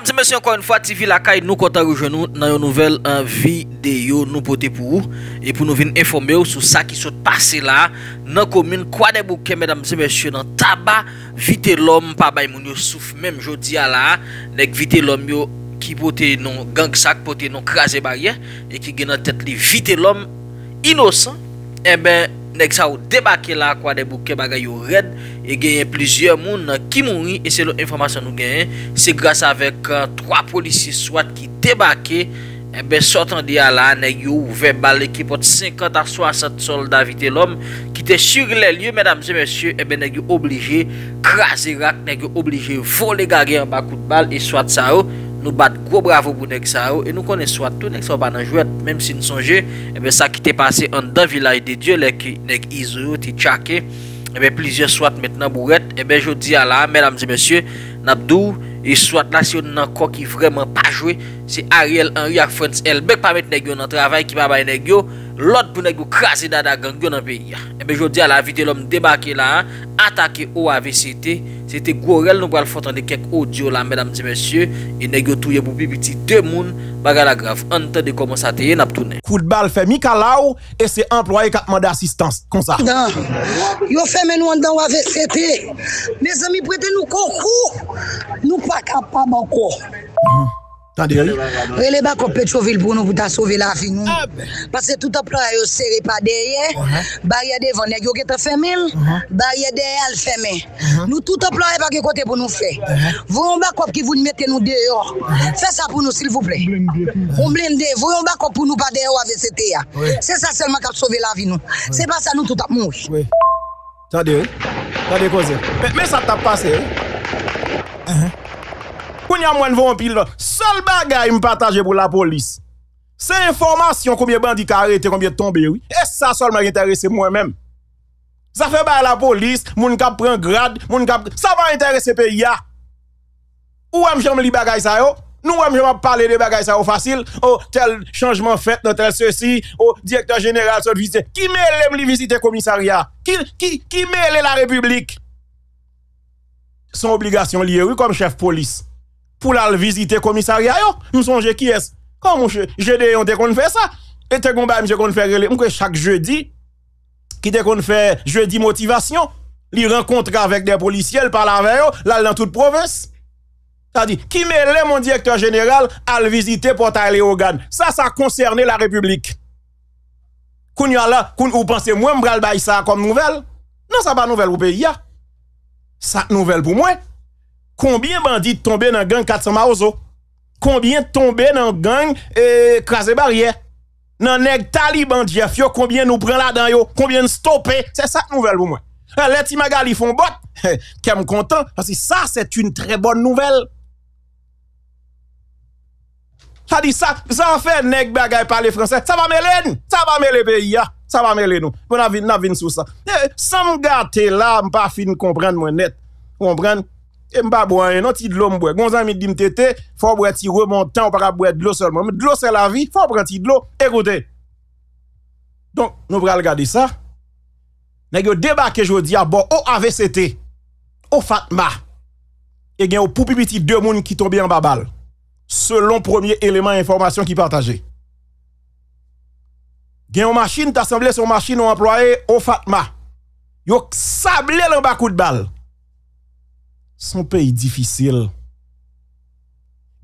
Mèdames et messieurs, encore une fois, TV La Caille nous contente aujourd'hui dans une nouvelle eh, vidéo nous prêter pour vous et pour nous venir informer sur ce qui se passe là dans la commune. Quoi de bouquet, mesdames et messieurs, dans tabac, vitez l'homme, pas baille mouni ou souffle, même je dis à la, n'est-ce que vitez l'homme qui potez non gang-sac, potez non crasez barrière et qui gagne la tête de vitez l'homme innocent eh? Nèk sa ou debake la kwa de bouke bagay yo red E genye plizye moun ki mouni E se lo informasyon nou genye Se grase avek 3 polisi swat ki debake E be sotan diya la Nèk yo ouve bal ekipot 50 a 60 solda vite lom Ki te sur le liye Mèdamse mèsyo E be nèk yo oblige krasi rak Nèk yo oblige voli gage an bakout bal E swat sa ou Nou bat gro bravo pou nek sa ou. E nou konen swat tou nek sa ou banan jwet. Mem si nou sonje. Ebe sa ki te pase an dan vilay de diyo. Lek nek izou ti chake. Ebe plizye swat metnan bouwet. Ebe jo di ala. Men amzi monsye. Na dou. E swat la si yo nan kwa ki vreman pa jwet. Si Ariel, Henriak, Frantz, Elbek pa met nek yo nan travay ki ba baye nek yo. Lot pou nek yo krasi dada gangyo nan peyi. Ebe jo di ala vide lom debake la ha. Atake o AVCT, se te gorel nou gwa l fote an de kek ou diyo la medam di mesye, e negyo touye bou bibiti de moun baga la graf an te de komosate yen ap toune. Kout bal fe mi kalaw, e se employe katman de asistans, konsa. Dan, yo fe men wan dan o AVCT, me zami prete nou koko, nou pakap pa manko. Tande yon? We le bakop pet chovil pou nou pou ta sove la vi nou. Pase touta ploye yo seri pa derye. Uh Barye devon e yo gete femen. Uh Barye derye al femen. Uh nou touta ploye pa ge kote pou nou fe. Voyon bakop ki vou nou mette nou deyo. Fe sa pou nou silvouple. On blende. Voyon bakop pou nou pa derye ou ave se teya. Se sa selman kap sove la vi nou. Se pasa nou touta mounj. Tande yon? Tande yon kouze? Petme sap tap pase yon. Sòl bagay m pataje pou la polis Se informasyon koubyè bandi kare Te koubyè tombe E sa sòl m a interese mwen men Zafè ba la polis Moun kap pren grad Sa m a interese pe ya Ou wèm jom li bagay sa yo Nou wèm jom ap pale de bagay sa yo O oh, tel chanjman fèt O tel sèsi O oh, direktor jeneral Kime lèm li visite komisaria Kime lè la republik Sòn obligasyon liye ou kom chef polis pou lal vizite komisari a yo, msonje ki es, kom mwen jede yon de kon fè sa, et te kon bè mwen jede kon fè, mwen kwen chak jeudi, ki de kon fè jeudi motivasyon, li renkontre avèk de policiel, pala avè yo, lal nan tout provins, sa di, ki me lè mwen direktor general, al vizite pota lè ogan, sa sa konserne la republik, koun yon la, koun ou panse mwen mbrel bay sa kom nouvel, nan sa pa nouvel ou pe ya, sa nouvel pou mwen, Koumbyen bandit tombe nan gang Katama Ozo? Koumbyen tombe nan gang Krasé euh, Barrière? Nan neg Taliban Jeff yo? Koumbyen nou pren la dan yo? Koumbyen nou stopé? Se sa nouvel bou mwen. Le ti maga li fon bot. Ke m kontan. Se sa se toun tre bon nouvel. Sa di sa. Zan fe neg bagay pale franse. Sa va me lèn. Sa va me lè pe ya. Sa va me lè nou. Mwen avin sou sa. San mou gade te la, mwen pa fin kompren mwen net. Komprenn. E mba bwa eno ti dlo mbwe. Gon zan mi dim tete, fwa mbwe ti remon ten, ou para mbwe dlo selman. Mbwe dlo sel la vi, fwa mbwe ti dlo erote. Don, nou vre al gade sa. Nè gen yo deba ke jodi, abo o AVCT, o FATMA, e gen yo pupipiti demoun ki tobi an ba bal. Selon premier eleman informasyon ki pataje. Gen yo masin, ta sable son masin ou employe, o FATMA. Yo sable lan ba kout bal. Yo sable lan ba kout bal. son pays difficile.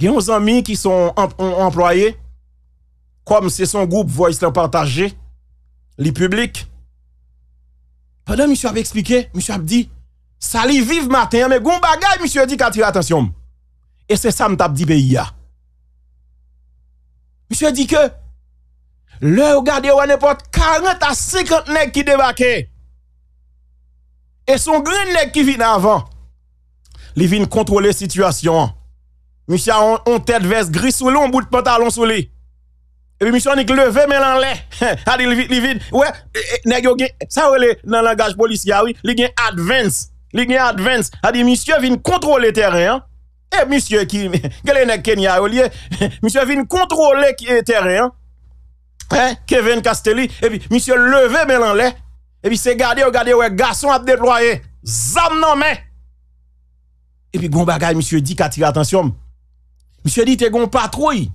a yon amis qui sont employés, comme c'est son groupe voice lan partage, les publics. Pendant que Monsieur explique, monsieur, Monsieur a dit, li vive matin. Mais goun bagay monsieur dit, dit, atensyon. et Et ça m tap dit pays ya. dit. dit que le ou gade ou 40 à 50 nek qui Et et son grand nek qui vit avant li contrôler la situation. Monsieur on, on tête-veste gris sous l'eau, bout bout pantalon sous lui. Et puis, monsieur a levé mais mais le. Ha di li vin, eh, eh, ça, neg dans gen, sa oui. langage policier ah oui, li advance. Li vient advance. A dit Monsieur vin kontrole hein. Et eh, qui qui quel est neg Kenya au lieu Monsieur vin est terrain. Hein. hein? Kevin Castelli, et puis monsieur levé mais en Et puis c'est gardé, regardez ouais garçon à déployer. Zam non mais et puis, gon bagay, monsieur dit, qu'a attire attention. Monsieur dit, t'es gon patrouille.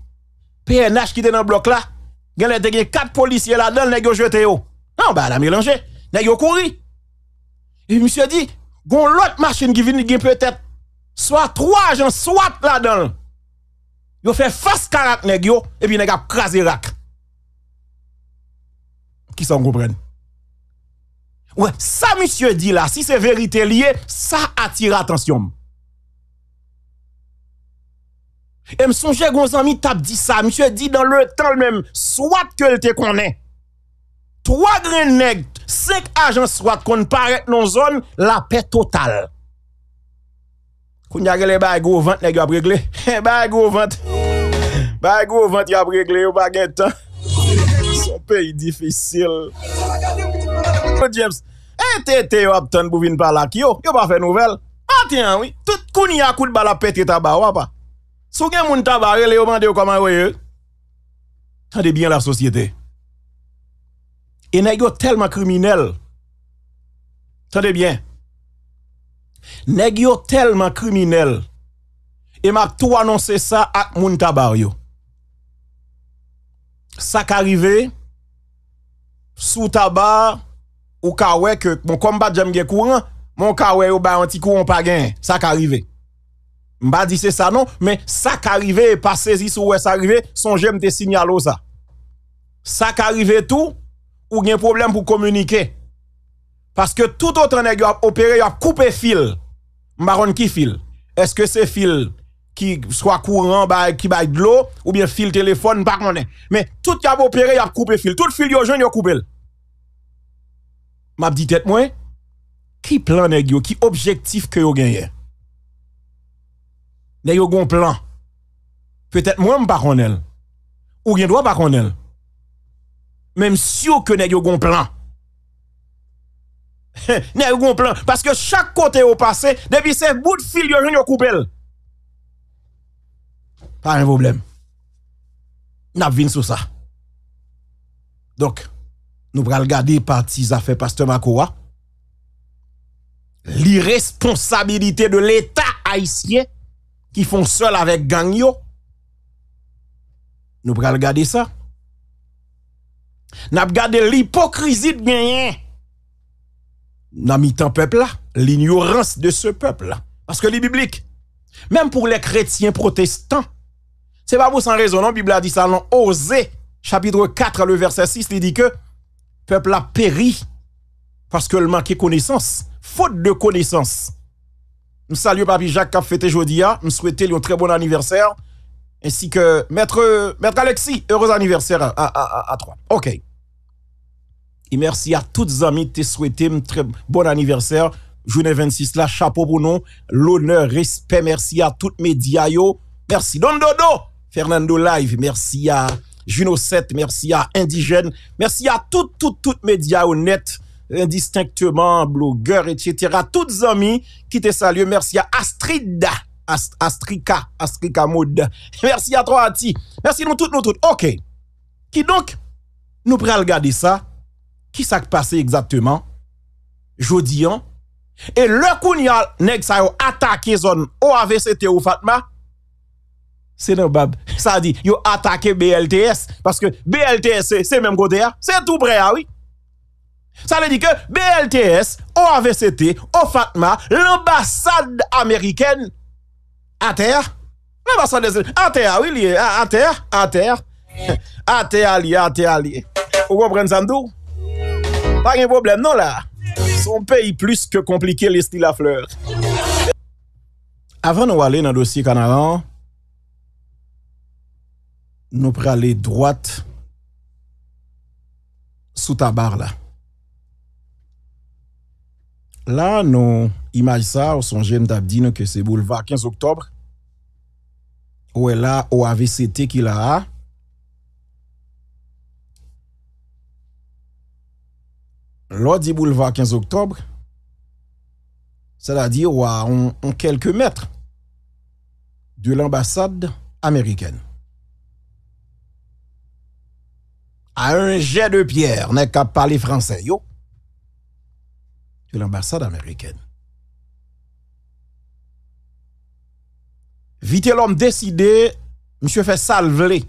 PNH qui était dans le bloc là. il y a quatre policiers là-dedans, qui gars jeté Non, bah, la mélangé. Nèg ont couru. Et monsieur dit, gon l'autre machine qui vient, gen peut-être, soit trois gens, soit là-dedans. Yo fait face karat nèg et puis les a crasé rack. Qui s'en comprenne? Ouais, ça monsieur dit là, si c'est vérité liée, ça attire attention. E m sonje goun zanmi tap di sa, mi se di dan le tan l menm, swat ke lte konnen. Troa gren neg, sek ajan swat konn paret non zon, la pe total. Koun ya gele baye gou vant neg yab regle, baye gou vant, baye gou vant yab regle, yo bagen tan. Son pe yi difisil. O James, e te te yo ap tan bou vin palak yo, yo pa fe nouvel. A ten wii, tout koun ya kout bala peti taba wapa. Sou gen moun tabare, le yo mande yo koman yo yo, tande bien la sosyete. E negyo telman kriminel, tande bien, negyo telman kriminel, e map tou anonsen sa ak moun tabare yo. Sa ka rive, sa ka rive, sou tabare, ou ka wek, moun kombat jem gen kouan, moun ka wek yo bay an ti kouan pa gen, sa ka rive. Mba di se sa non, men sa ka rive e pa sezi sou wè sa rive, son jèm te sinyalou sa. Sa ka rive tou, ou gen problem pou komunike. Paske tout otan e gyo ap opere, yo ap koupe fil. Mba ron ki fil? Eske se fil ki swa kouran, ki bay glou, ou bien fil telefon, mba kmonen. Men tout yon ap opere, yo ap koupe fil. Tout fil yon joun, yon koupe l. Mba di tet mwen, ki plan e gyo, ki objektif kyo gen yon? Ne yo gon plan. Petet mwen m bakon el. Ou gen doa bakon el. Mem syo ke ne yo gon plan. Ne yo gon plan. Paske chak kote yo pase, ne bi se bout fil yo jen yo koubel. Par en voblem. Nap vin sou sa. Dok, nou pral gade pati zafè pastem akowa. Li responsabilite de l'eta aisyen, qui font seul avec gang yo. Nous prenons regarder ça. Nous regarder l'hypocrisie de gagner. avons mis peuple là, l'ignorance de ce peuple là. Parce que les bibliques, même pour les chrétiens protestants, c'est pas pour sans raison, non, Bible a dit ça, dans osé, chapitre 4, le verset 6, il dit que peuple a péri parce que le manque connaissance, faute de connaissance. Nous saluons Papi Jacques qui a fêté jeudi. Hein. Nous souhaitons un très bon anniversaire. Ainsi que Maître, Alexis, heureux anniversaire à, à, OK. Et merci à toutes les amis qui souhaité un très bon anniversaire. Journée 26 là, chapeau pour nous. L'honneur, respect, merci à toutes mes médias. Merci Don Dodo, Fernando Live, merci à Juno 7, merci à Indigène, merci à toutes, toutes, toutes médias honnêtes indistinctement, blogueur, etc. Toutes amis qui te saluent. Merci à Astrid. astrica Astrika, Astrika Mode. Merci à toi, Ati. Merci nous toutes, nous toutes. OK. Qui donc, nous prenons regarder ça. Qui s'est passé exactement? jodion, hein? Et le coup, nèg sa yo attaqué zone OAVCT ou Fatma. C'est non, bab. Ça dit, yo attaqué BLTS. Parce que BLTS, c'est même côté, hein? c'est tout près, hein, oui. Sa le di ke BLTS OAVCT, OFATMA L'ambassade Ameriken Ater Ater, ater Ater Ater Ou wopren zandou Son pey plus ke komplike Le sti la fleur Avan nou ale nan dosye kanalan Nou pre ale Droit Sou ta bar la la nou imaj sa ou son jem dap di nou ke se bouleva 15 oktobre ou e la ou avc te ki la a lo di bouleva 15 oktobre se la di ou a an kelke metre du l'ambassade ameriken a un jè de pier ne kap pale franse yo de l'ambassade Amerikèn. Vite l'om deside, msye fè sal vle,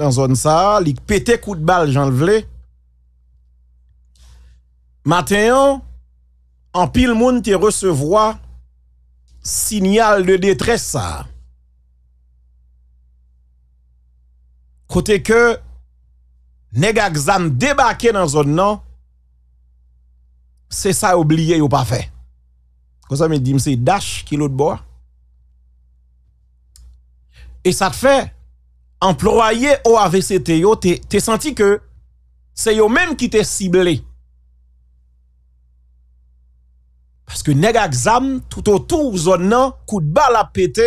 dan zon sa, li pete kout bal jan vle, maten an, an pil moun te resevwa, sinyal de detres sa. Kote ke, negak zan debake nan zon nan, Se sa e oubliye yo pa fe. Kwa sa me di mse dash ki lout bo a. E sa te fe, employe o AVC te yo, te senti ke, se yo menm ki te sible. Paske neg a gzam, tout ou tout ou zon nan, kout bal ap pete,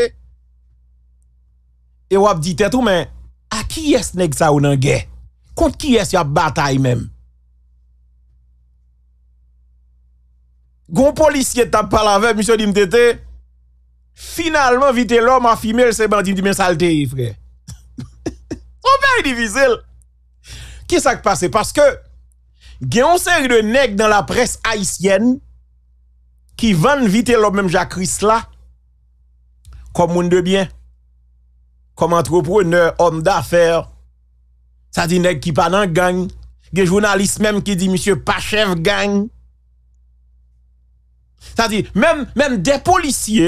e wap di tetou men, a ki es neg sa ou nan gen? Kont ki es ya batay menm? Goun polisye tap pa lave, msye di mtete, finalman vite l'om afime, seman di mtite salteye, fre. O pa yon difisil. Ki sak pase? Paske gen yon seri de neg nan la pres aisyen ki van vite l'om mèm jacris la, kom moun debyen, kom antropone, om dafer, sa di neg ki panan gang, gen jounalist mèm ki di msye pachev gang, Sadi, menm de polisye,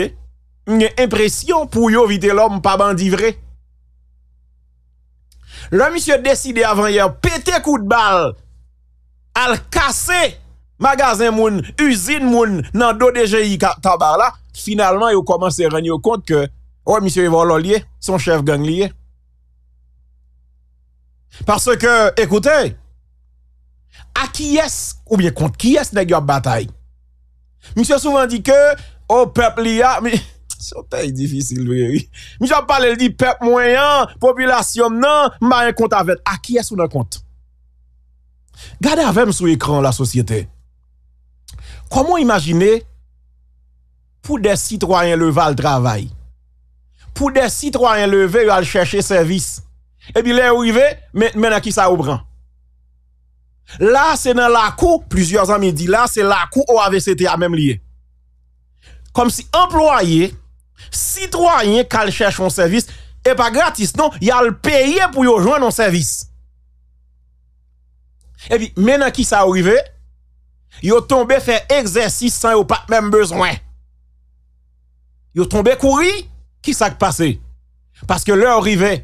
mwenye impresyon pou yo vite l'om pa bandivre. Lò misyo deside avan ye, pete kout bal, al kase magazin moun, usin moun, nan do deje yi tabala, finalman yo komanse renyo kont ke, wè misyo yi volo liye, son chev gang liye. Parce ke, ekoute, a kyes, ou bie kont kyes neg yo batay, Mi se souvan di ke, o oh, pep li ya, mi, sou te yi difisil we, mi se ap pale li pep mwenyan, populasyon nan, ma yon kont avet, a ki yon sou nan kont? Gade avem sou ekran la sosyete, kwa moun imagine pou de sitroyen leve al travay, pou de sitroyen leve al cheshe servis, e bi le ouive men a ki sa oubran. la se nan la kou plizyez an midi la se la kou o ave sete a mem liye kom si employe sitwoyen kal chèche fon servis e pa gratis non yal peye pou yo jwennon servis evi menan ki sa orive yo tombe fè egzèsis san yo pat mem bezwen yo tombe kouri ki sa kpase paske lè orive e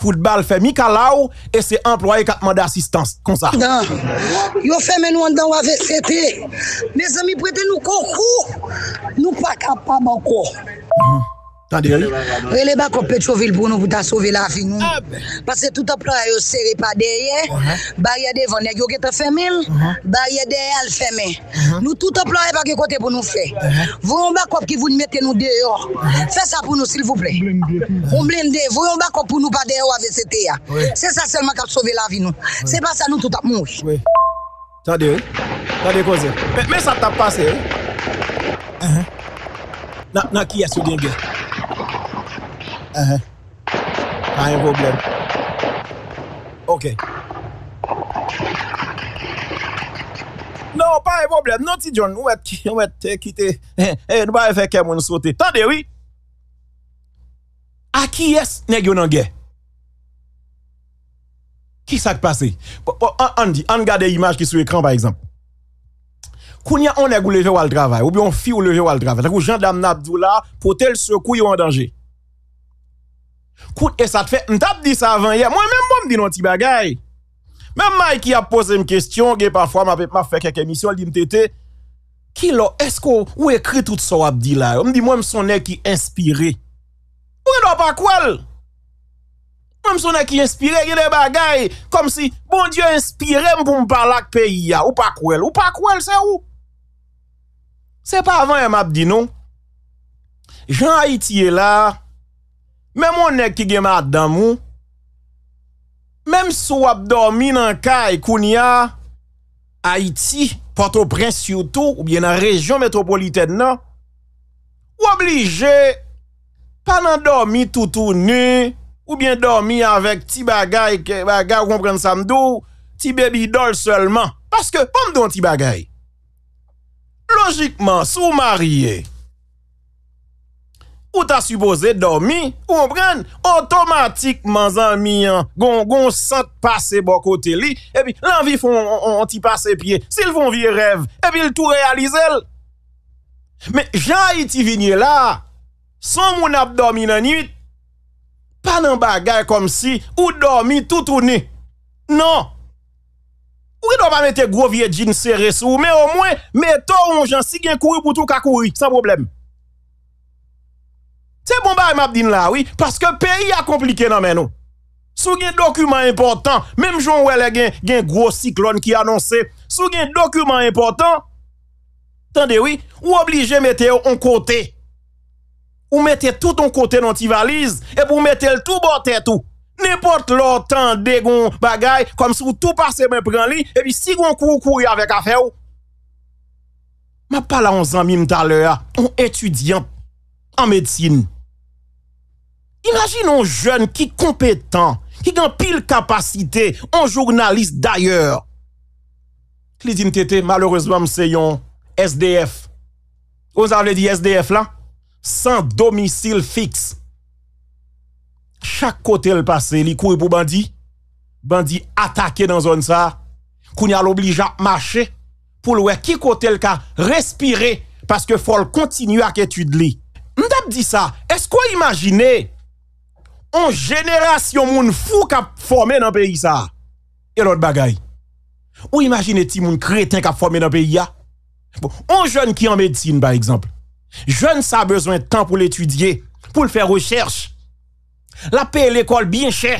kout bal fè mi kal la ou, e se employe katman de asistans, kon sa. Dan, yo fè men wanda ou avcp, mè zè mi pwète nou konkou, nou pakap pa mankou. Hmm. Sade yi? We le bakop pet chovil pou nou pou ta sove la vi nou. Ah, pase touta ploye yo sere pa deye. Barye de yon ek yo geta femen. Uh Barye de yon al femen. Uh nou touta ploye pa ge kote pou nou fe. Uh Voyon bakop ki voun mette nou deyo. Fe sa pou nou sil voupre. On blinde. On blinde. Voyon bakop pou nou pa deyo ave se teya. Se sa selman kap sove la vi nou. Se pasa nou touta mouj. We. Sade yi? Sade kouze? Pet me sa tap pase yi? A ha. Na kiye sou denge? A ha. Ha, yon vobled Ok No, pa yon vobled Non ti John, eh, eh, eh, nou met kite E, nou ba efek kem ou nou sote Tande, oui A ki es ne gyo nan gen? Ki sak pase? An di, an gade imaj ki sou ekran, bay ekzamp Koun ya an neg ou leje wale dravay Ou bi yon fi ou leje wale dravay Takou jandam Nadoula potel sekou yo an danje Kout e sa te fe Mta ap di sa avan ye Mwen mwen mwen mwen mdi nan ti bagay Mwen mwen ki ap pose m kestyon Ge panfwa mwen ap fe kè ke misyon Ki lo esko ou ekri tout so ap di la Mwen mwen mwen mson nen ki inspire Mwen mwen mwen mson nen ki inspire Gye de bagay Komme si bon diyo inspire Mwen mwen mwen mwen mpa la k peyi ya Ou pa kwel, ou pa kwel se ou Se pa avan mwen mwen ap di nan Jank iti e la Mem mwen ek ki gemat dan moun, mem sou ap dormi nan kay koun ya, Haiti, Port-au-Prince youtou, ou bien nan rejyon metropolitèd non? nan, ou oblige panan dormi toutou nè, ou bien dormi avèk ti bagay, bagay kon pren samdou, ti bebi dol selman, paske pou m don ti bagay. Logikman, sou marye, Ou ta supose dormi, ou mwen pren, otomatik man zan mi an, goun sent pase bo kote li, epi lan vi foun an ti pase piye, sil foun vi rev, epi l tou realizel. Me jan iti vinye la, son moun ap dormi nan nit, pan an bagay kom si, ou dormi tout ou ni. Non! Ou e do pa mette gro vie djin se resou, me o mwen, me to ou moun jan si gen kouy pou tou kakouy, san probleme. Se bon ba e map din la, oui, paske peyi a komplike nan men nou. Sou gen dokumen important, menm joun wè le gen, gen gwo siklon ki anonsè, sou gen dokumen important, tande, oui, ou oblige mette yo an kote. Ou mette tout an kote nan ti valize, ep ou mette l tout bo tete ou. Nè pot lò tan degon bagay, kom sou tout pase men pren li, epi si gwen kou kou y avek a fe ou. Ma pala on zanmim talè ya, ou etudiant an medsine, Imagin nou jen ki kompetan, ki gwen pil kapasite, ou jounalist d'ayor. Kli din tete, malourezman mse yon SDF. O zan lè di SDF lan? San domisil fix. Chak kote l'pase, li kou e pou bandi, bandi atake dan zon sa, kou nyal oblija mache, pou lwe ki kote l ka respire, paske fol kontinu ak etud li. Mdap di sa, eskwa imagine... On jenerasyon moun fou kap formen nan peyi sa. E lot bagay. Ou imagine ti moun kreten kap formen nan peyi ya? On bon, jen ki an medisin, ba ekzamp. Jen sa bezwen tan pou l'etudye, pou l'fè recherche. La pey l'ekol bin chè.